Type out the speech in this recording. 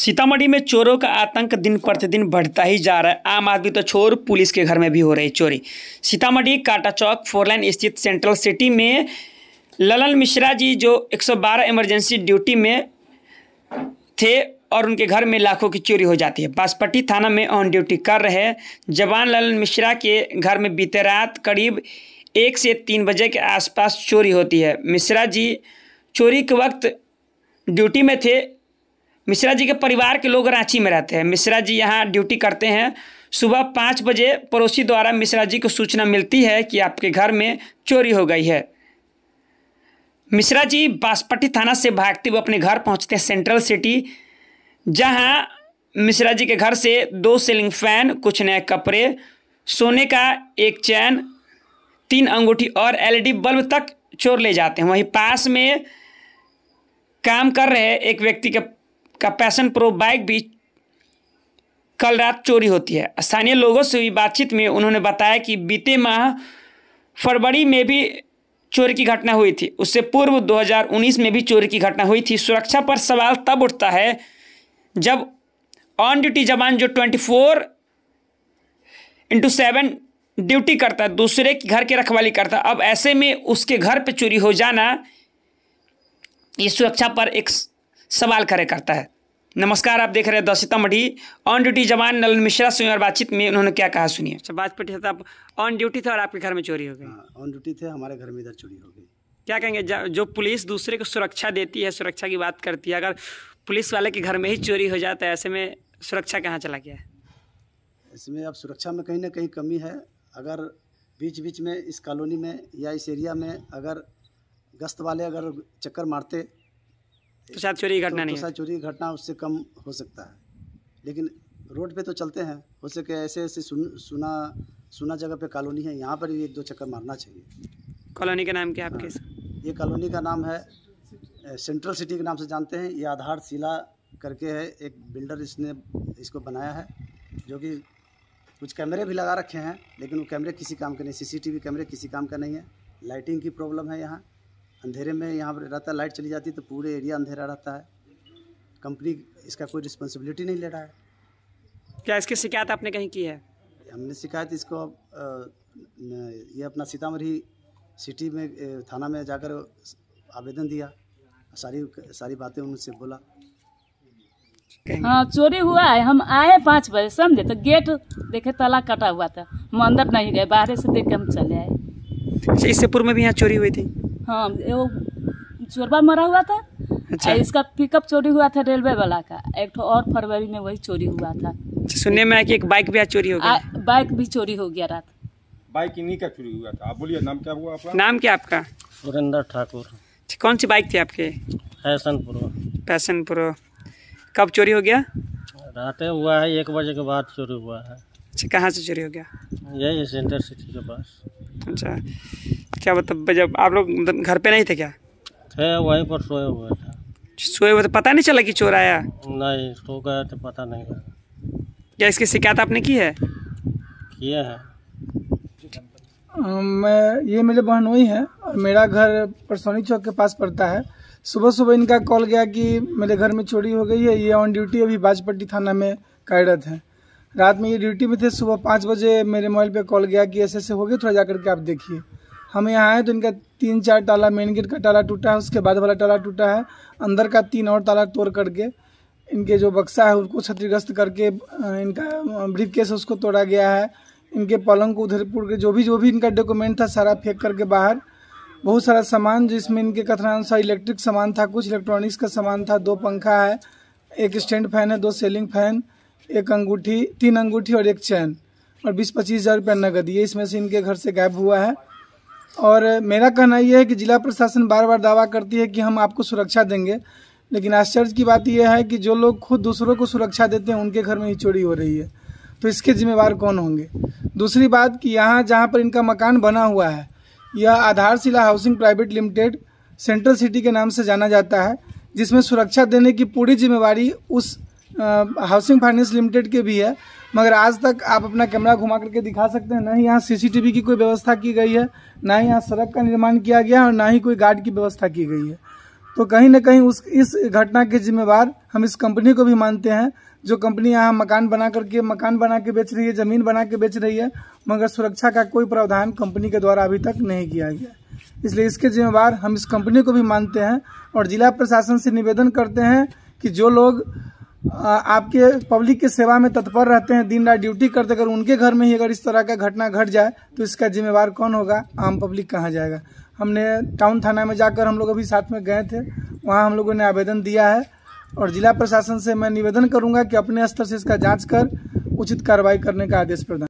सीतामढ़ी में चोरों का आतंक दिन प्रतिदिन बढ़ता ही जा रहा है आम आदमी तो चोर पुलिस के घर में भी हो रही चोरी सीतामढ़ी काटा चौक फोरलाइन स्थित सेंट्रल सिटी में ललन मिश्रा जी जो 112 इमरजेंसी ड्यूटी में थे और उनके घर में लाखों की चोरी हो जाती है बासपट्टी थाना में ऑन ड्यूटी कर रहे जवान ललन मिश्रा के घर में बीते रात करीब एक से तीन बजे के आसपास चोरी होती है मिश्रा जी चोरी के वक्त ड्यूटी में थे मिश्रा जी के परिवार के लोग रांची में रहते हैं मिश्रा जी यहाँ ड्यूटी करते हैं सुबह पाँच बजे पड़ोसी द्वारा मिश्रा जी को सूचना मिलती है कि आपके घर में चोरी हो गई है मिश्रा जी बासपट्टी थाना से भागते हुए अपने घर पहुँचते हैं सेंट्रल सिटी जहाँ मिश्रा जी के घर से दो सीलिंग फैन कुछ नए कपड़े सोने का एक चैन तीन अंगूठी और एलईडी बल्ब तक चोर ले जाते हैं वहीं पास में काम कर रहे एक व्यक्ति के का पैशन प्रो बाइक भी कल रात चोरी होती है स्थानीय लोगों से हुई बातचीत में उन्होंने बताया कि बीते माह फरवरी में भी चोरी की घटना हुई थी उससे पूर्व 2019 में भी चोरी की घटना हुई थी सुरक्षा पर सवाल तब उठता है जब ऑन ड्यूटी जवान जो 24 फोर इंटू सेवन ड्यूटी करता है दूसरे के घर की रखवाली करता अब ऐसे में उसके घर पे चोरी हो जाना ये सुरक्षा पर एक सवाल खड़े करता है नमस्कार आप देख रहे हैं दशिता मढ़ी ऑन ड्यूटी जवान नलन मिश्रा सुनिए और बातचीत में उन्होंने क्या कहा सुनिए अच्छा बातचीत है आप ऑन ड्यूटी थे और आपके घर में चोरी हो गई हाँ, ऑन ड्यूटी थे हमारे घर में इधर चोरी हो गई क्या कहेंगे जो पुलिस दूसरे को सुरक्षा देती है सुरक्षा की बात करती है अगर पुलिस वाले के घर में ही चोरी हो जाता है ऐसे में सुरक्षा कहाँ चला गया है इसमें अब सुरक्षा में कहीं ना कहीं कमी है अगर बीच बीच में इस कॉलोनी में या इस एरिया में अगर गश्त वाले अगर चक्कर मारते तो शायद चोरी की तो घटना तो, नहीं तो चोरी की घटना उससे कम हो सकता है लेकिन रोड पे तो चलते हैं हो सके ऐसे ऐसे सुन, सुना सुना जगह पे कॉलोनी है यहाँ पर भी एक दो चक्कर मारना चाहिए कॉलोनी का नाम क्या आपके हाँ, ये कॉलोनी का नाम है सेंट्रल सिटी के नाम से जानते हैं ये आधारशिला करके है एक बिल्डर इसने इसको बनाया है जो कि कुछ कैमरे भी लगा रखे हैं लेकिन वो कैमरे किसी काम के नहीं सीसीटीवी कैमरे किसी काम का नहीं है लाइटिंग की प्रॉब्लम है यहाँ अंधेरे में यहाँ पर रहता लाइट चली जाती तो पूरे एरिया अंधेरा रहता है कंपनी इसका कोई रिस्पॉन्सिबिलिटी नहीं ले रहा है क्या इसकी शिकायत आपने कहीं की है हमने शिकायत इसको अब ये अपना सीतामढ़ी सिटी में थाना में जाकर आवेदन दिया सारी सारी बातें उनसे बोला हाँ चोरी हुआ है हम आए पाँच बजे समझे तो गेट देखे ताला कटा हुआ था हम अंदर नहीं गए बाहर से देख के हम चले आए अच्छा, इससे पूर्व में भी यहाँ चोरी हुई थी हाँ वो चोरबा मरा हुआ था अच्छा इसका पिकअप चोरी हुआ था रेलवे वाला का एक और फरवरी में वही चोरी हुआ था अच्छा, सुनने में आया कि एक बाइक भी चोरी हो गया बाइक भी चोरी हो गया रात बाइक इन्हीं का चोरी हुआ था आप बोलिए नाम क्या हुआ आपका नाम क्या आपका सुरेंद्र ठाकुर अच्छा, कौन सी बाइक थी आपके फैसनपुर प्रो प्रो कब चोरी हो गया रात हुआ है एक बजे के बाद चोरी हुआ है अच्छा कहाँ से चोरी हो गया यही सेंटर सिटी के पास अच्छा क्या मतलब जब आप लोग मतलब घर पे नहीं थे क्या थे वहीं पर सोए हुए थे सोए हुए थे पता नहीं चला कि चोर आया नहीं सो गया तो पता नहीं लगा क्या इसकी शिकायत आपने की है किया है मैं ये मेरे बहन वही है और मेरा घर परसौनी चौक के पास पड़ता है सुबह सुबह इनका कॉल गया कि मेरे घर में चोरी हो गई है ये ऑन ड्यूटी अभी बाजपट्टी थाना में कार्यरत है रात में ये ड्यूटी में थे सुबह पाँच बजे मेरे मोबाइल पे कॉल गया कि ऐसे ऐसे हो गए थोड़ा जा करके आप देखिए हम यहाँ आए तो इनका तीन चार ताला मेन गेट का ताला टूटा है उसके बाद वाला ताला टूटा है अंदर का तीन और ताला तोड़ करके इनके जो बक्सा है उनको क्षतिग्रस्त करके इनका ब्रीफ केस उसको तोड़ा गया है इनके पलंग को उधर पुर के जो भी जो भी इनका डॉक्यूमेंट था सारा फेंक करके बाहर बहुत सारा सामान जिसमें इनके कथनानुसार इलेक्ट्रिक सामान था कुछ इलेक्ट्रॉनिक्स का सामान था दो पंखा है एक स्टैंड फैन है दो सेलिंग फैन एक अंगूठी तीन अंगूठी और एक चैन और बीस पच्चीस हज़ार रुपया नगद ये इसमें से इनके घर से गायब हुआ है और मेरा कहना यह है कि जिला प्रशासन बार बार दावा करती है कि हम आपको सुरक्षा देंगे लेकिन आश्चर्य की बात यह है कि जो लोग खुद दूसरों को सुरक्षा देते हैं उनके घर में ही चोरी हो रही है तो इसके जिम्मेवार कौन होंगे दूसरी बात कि यहाँ जहाँ पर इनका मकान बना हुआ है यह Aadharshila housing private limited central city के नाम से जाना जाता है जिसमें सुरक्षा देने की पूरी जिम्मेवारी उस हाउसिंग फाइनेंस लिमिटेड के भी है मगर आज तक आप अपना कैमरा घुमा करके दिखा सकते हैं ना ही यहाँ सीसीटीवी की कोई व्यवस्था की गई है ना ही यहाँ सड़क का निर्माण किया गया और ना ही कोई गार्ड की व्यवस्था की गई है तो कहीं ना कहीं उस इस घटना के जिम्मेवार हम इस कंपनी को भी मानते हैं जो कंपनी यहाँ मकान बना करके मकान बना के बेच रही है ज़मीन बना के बेच रही है मगर सुरक्षा का कोई प्रावधान कंपनी के द्वारा अभी तक नहीं किया गया इसलिए इसके जिम्मेवार हम इस कंपनी को भी मानते हैं और जिला प्रशासन से निवेदन करते हैं कि जो लोग आपके पब्लिक की सेवा में तत्पर रहते हैं दिन रात ड्यूटी करते अगर उनके घर में ही अगर इस तरह का घटना घट जाए तो इसका जिम्मेवार कौन होगा आम पब्लिक कहाँ जाएगा हमने टाउन थाना में जाकर हम लोग अभी साथ में गए थे वहाँ हम लोगों ने आवेदन दिया है और जिला प्रशासन से मैं निवेदन करूंगा कि अपने स्तर से इसका जांच कर उचित कार्रवाई करने का आदेश प्रदान